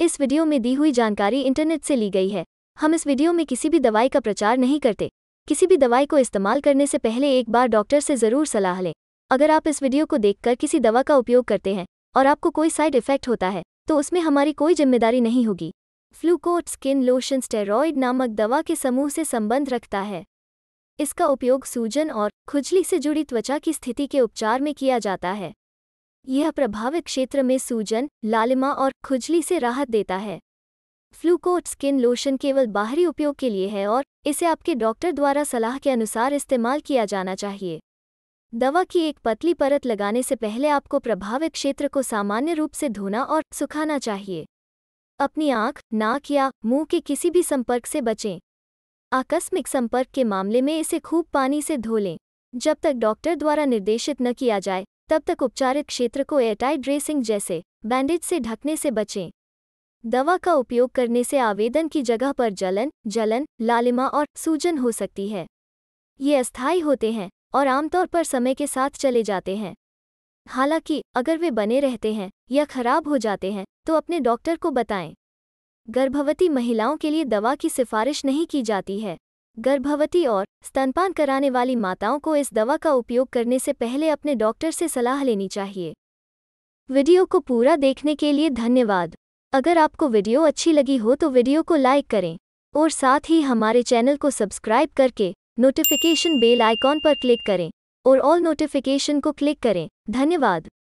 इस वीडियो में दी हुई जानकारी इंटरनेट से ली गई है हम इस वीडियो में किसी भी दवाई का प्रचार नहीं करते किसी भी दवाई को इस्तेमाल करने से पहले एक बार डॉक्टर से ज़रूर सलाह लें अगर आप इस वीडियो को देखकर किसी दवा का उपयोग करते हैं और आपको कोई साइड इफेक्ट होता है तो उसमें हमारी कोई जिम्मेदारी नहीं होगी फ्लूकोट स्किन लोशन स्टेरॉयड नामक दवा के समूह से संबंध रखता है इसका उपयोग सूजन और खुजली से जुड़ी त्वचा की स्थिति के उपचार में किया जाता है यह प्रभावित क्षेत्र में सूजन लालिमा और खुजली से राहत देता है फ्लूकोट स्किन लोशन केवल बाहरी उपयोग के लिए है और इसे आपके डॉक्टर द्वारा सलाह के अनुसार इस्तेमाल किया जाना चाहिए दवा की एक पतली परत लगाने से पहले आपको प्रभावित क्षेत्र को सामान्य रूप से धोना और सुखाना चाहिए अपनी आंख नाक या मुंह के किसी भी संपर्क से बचें आकस्मिक संपर्क के मामले में इसे खूब पानी से धो लें जब तक डॉक्टर द्वारा निर्देशित न किया जाए तब तक उपचारित क्षेत्र को एयरटाइट ड्रेसिंग जैसे बैंडेज से ढकने से बचें दवा का उपयोग करने से आवेदन की जगह पर जलन जलन लालिमा और सूजन हो सकती है ये अस्थायी होते हैं और आमतौर पर समय के साथ चले जाते हैं हालांकि अगर वे बने रहते हैं या खराब हो जाते हैं तो अपने डॉक्टर को बताएं गर्भवती महिलाओं के लिए दवा की सिफारिश नहीं की जाती है गर्भवती और स्तनपान कराने वाली माताओं को इस दवा का उपयोग करने से पहले अपने डॉक्टर से सलाह लेनी चाहिए वीडियो को पूरा देखने के लिए धन्यवाद अगर आपको वीडियो अच्छी लगी हो तो वीडियो को लाइक करें और साथ ही हमारे चैनल को सब्सक्राइब करके नोटिफिकेशन बेल आइकॉन पर क्लिक करें और ऑल नोटिफिकेशन को क्लिक करें धन्यवाद